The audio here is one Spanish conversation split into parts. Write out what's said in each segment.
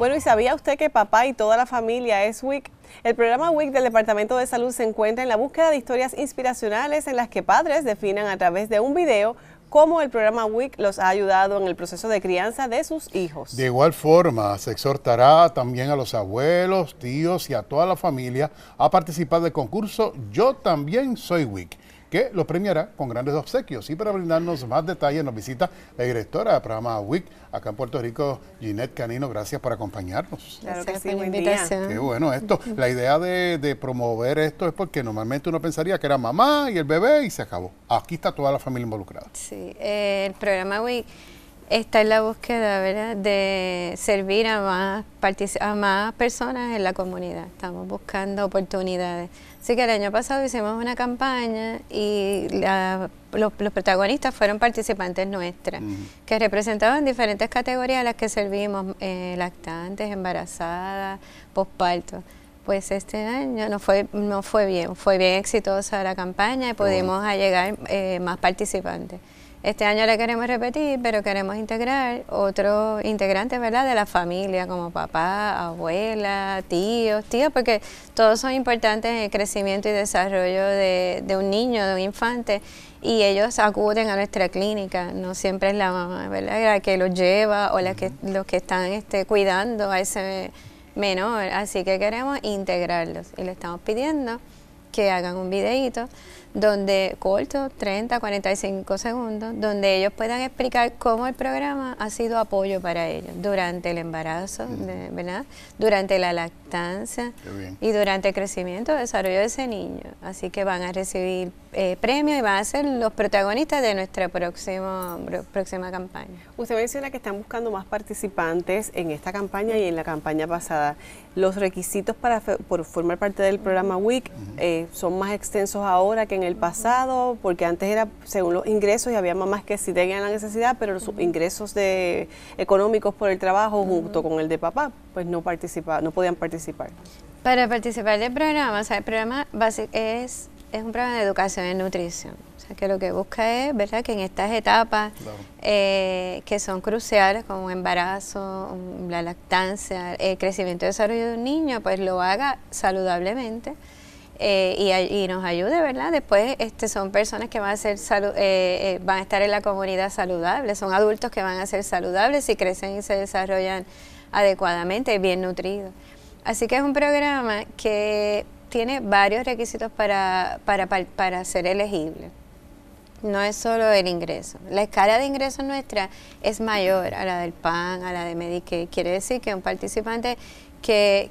Bueno, ¿y sabía usted que papá y toda la familia es WIC? El programa WIC del Departamento de Salud se encuentra en la búsqueda de historias inspiracionales en las que padres definan a través de un video cómo el programa WIC los ha ayudado en el proceso de crianza de sus hijos. De igual forma, se exhortará también a los abuelos, tíos y a toda la familia a participar del concurso Yo también soy WIC que lo premiará con grandes obsequios. Y para brindarnos más detalles nos visita la directora del programa WIC acá en Puerto Rico, Ginette Canino. Gracias por acompañarnos. Claro que sí, Qué bueno esto. La idea de, promover esto es porque normalmente uno pensaría que era mamá y el bebé y se acabó. Aquí está toda la familia involucrada. Sí, eh, el programa WIC está en la búsqueda ¿verdad? de servir a más, a más personas en la comunidad. Estamos buscando oportunidades. Así que el año pasado hicimos una campaña y los, protagonistas fueron participantes nuestras, que representaban diferentes categorías a las que servimos, eh, lactantes, embarazadas, posparto pues este año no fue no fue bien, fue bien exitosa la campaña y pudimos llegar eh, más participantes. Este año le queremos repetir, pero queremos integrar otros integrantes, ¿verdad? De la familia, como papá, abuela, tíos, tíos, porque todos son importantes en el crecimiento y desarrollo de, un niño, de un infante, y ellos acuden a nuestra clínica. No siempre es la mamá, ¿verdad? La que los lleva o la que, los que están este, cuidando a ese menor. Así que queremos integrarlos y le estamos pidiendo que hagan un videíto donde corto, 30, 45 segundos, donde ellos puedan explicar cómo el programa ha sido apoyo para ellos durante el embarazo, ¿verdad? Durante la lactancia y durante el crecimiento, desarrollo de ese niño. Así que van a recibir eh, premios y van a ser los protagonistas de nuestra próxima, próxima campaña. Usted menciona que están buscando más participantes en esta campaña y en la campaña pasada. ¿Los requisitos para por formar parte del programa WIC eh, son más extensos ahora que en en el pasado, porque antes era según los ingresos y había mamás que sí tenían la necesidad, pero los ingresos de, económicos por el trabajo junto con el de papá, pues no participa, no podían participar. Para participar del programa, el programa es, es un programa de educación en nutrición, o sea, que lo que busca es, ¿verdad?, que en estas etapas eh, que son cruciales, como un embarazo, la lactancia, el crecimiento y desarrollo de un niño, pues lo haga saludablemente eh, y, nos ayude, ¿verdad? Después este, son personas que van a, ser eh, eh, van a estar en la comunidad saludable, son adultos que van a ser saludables y crecen y se desarrollan adecuadamente y bien nutridos. Así que es un programa que tiene varios requisitos para, ser elegible no es solo el ingreso. La escala de ingreso nuestra es mayor a la del PAN, a la de Medicaid. Quiere decir que un participante que,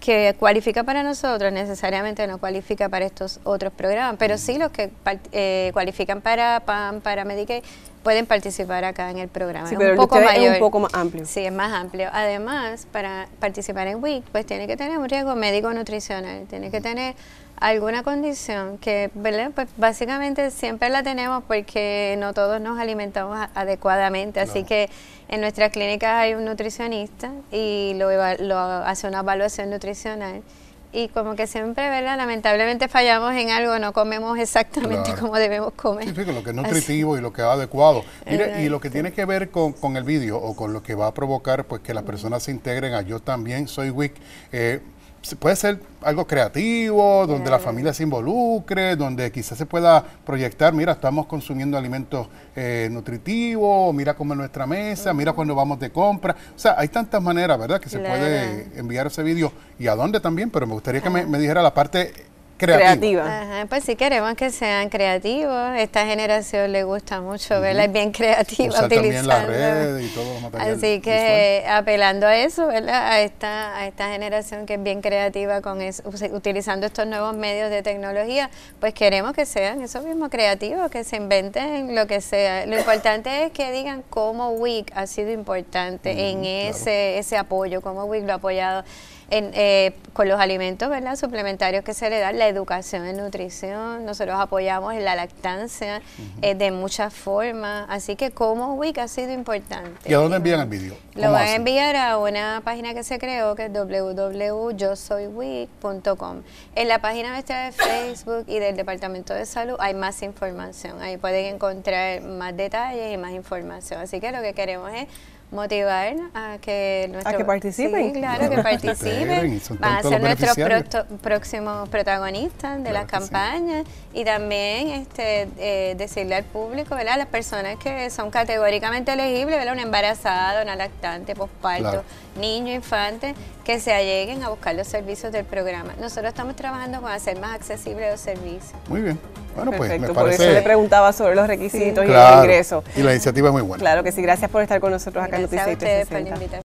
que, cualifica para nosotros necesariamente no cualifica para estos otros programas, pero sí los que eh, cualifican para PAM, para Medicaid, pueden participar acá en el programa. es, un poco más amplio. Sí, es más amplio. Además, para participar en WIC, pues tiene que tener un riesgo médico nutricional, tiene que tener alguna condición que, ¿verdad? Pues básicamente siempre la tenemos porque no todos nos alimentamos adecuadamente, así que en nuestras clínicas hay un nutricionista y lo, lo hace una evaluación nutricional y como que siempre, ¿verdad? Lamentablemente fallamos en algo, no comemos exactamente como debemos comer. lo que es nutritivo y lo que es adecuado. Mire, y lo que tiene que ver con, con el vídeo o con lo que va a provocar, pues que las personas se integren a Yo también soy WIC puede ser algo creativo, donde la familia se involucre, donde quizás se pueda proyectar, mira, estamos consumiendo alimentos eh, nutritivos, mira cómo es nuestra mesa, mira cuando vamos de compra. O sea, hay tantas maneras, ¿verdad?, que se puede enviar ese vídeo y a dónde también, pero me gustaría que me dijera la parte creativa. pues sí queremos que sean creativos. Esta generación le gusta mucho, ¿verdad? Es bien creativa utilizando. las redes y todo Así que apelando a eso, ¿verdad? A esta, a esta generación que es bien creativa con utilizando estos nuevos medios de tecnología, pues queremos que sean eso mismo creativos, que se inventen lo que sea. Lo importante es que digan cómo WIC ha sido importante mm, en ese, ese apoyo, cómo WIC lo ha apoyado eh, con los alimentos ¿verdad? suplementarios que se le dan, la educación en nutrición, nosotros apoyamos en la lactancia eh, de muchas formas, así que Como WIC ha sido importante. ¿Y a dónde envían el vídeo? Lo van a enviar a una página que se creó que es www.yosoyweek.com. En la página nuestra de Facebook y del Departamento de Salud hay más información, ahí pueden encontrar más detalles y más información, así que lo que queremos es motivar a que participen. claro, que participen. Van a ser nuestros próximos protagonistas de las campañas y también este, eh, decirle al público, ¿verdad? a las personas que son categóricamente elegibles, un embarazado, una lactante, posparto, niño, infante, que se alleguen a buscar los servicios del programa. Nosotros estamos trabajando con hacer más accesibles los servicios. Muy bien. Bueno, pues Perfecto, Por eso le preguntaba sobre los requisitos y el ingreso. Y la iniciativa es muy buena. Claro que sí, gracias por estar con nosotros acá en Noticias